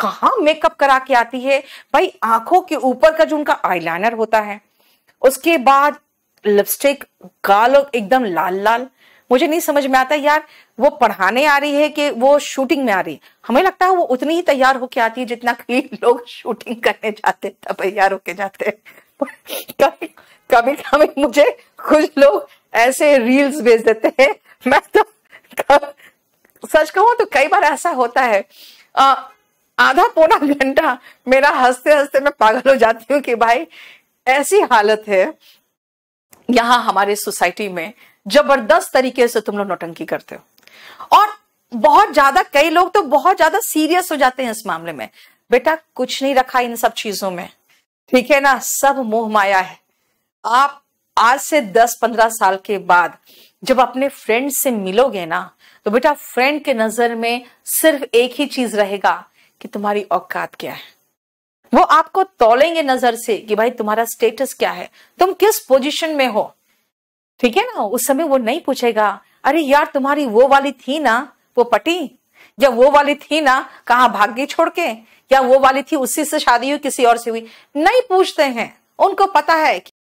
कहा मेकअप करा के आती है भाई आंखों के ऊपर का जो उनका आईलाइनर होता है उसके बाद लिपस्टिक गाल एकदम लाल लाल मुझे नहीं समझ में आता यार वो पढ़ाने आ रही है कि वो शूटिंग में आ रही है हमें लगता है वो उतनी ही तैयार होके आती है जितना कई लोग शूटिंग करने जाते तैयार होके जाते हैं कभी कभी कभी मुझे कुछ लोग ऐसे रील्स भेज देते हैं मैं तो, तो सच कहूँ तो कई बार ऐसा होता है आ, आधा पौना घंटा मेरा हंसते हंसते मैं पागल हो जाती हूँ कि भाई ऐसी हालत है यहां हमारे सोसाइटी में जबरदस्त तरीके से तुम लोग नोटंकी करते हो और बहुत ज्यादा कई लोग तो बहुत ज्यादा सीरियस हो जाते हैं इस मामले में बेटा कुछ नहीं रखा इन सब चीजों में ठीक है ना सब मोह माया है आप आज से 10-15 साल के बाद जब अपने फ्रेंड से मिलोगे ना तो बेटा फ्रेंड के नजर में सिर्फ एक ही चीज रहेगा कि तुम्हारी औकात क्या है वो आपको तोलेंगे नजर से कि भाई तुम्हारा स्टेटस क्या है तुम किस पोजीशन में हो ठीक है ना उस समय वो नहीं पूछेगा अरे यार तुम्हारी वो वाली थी ना वो पटी या वो वाली थी ना कहा भाग गई छोड़ के या वो वाली थी उसी से शादी हुई किसी और से हुई नहीं पूछते हैं उनको पता है कि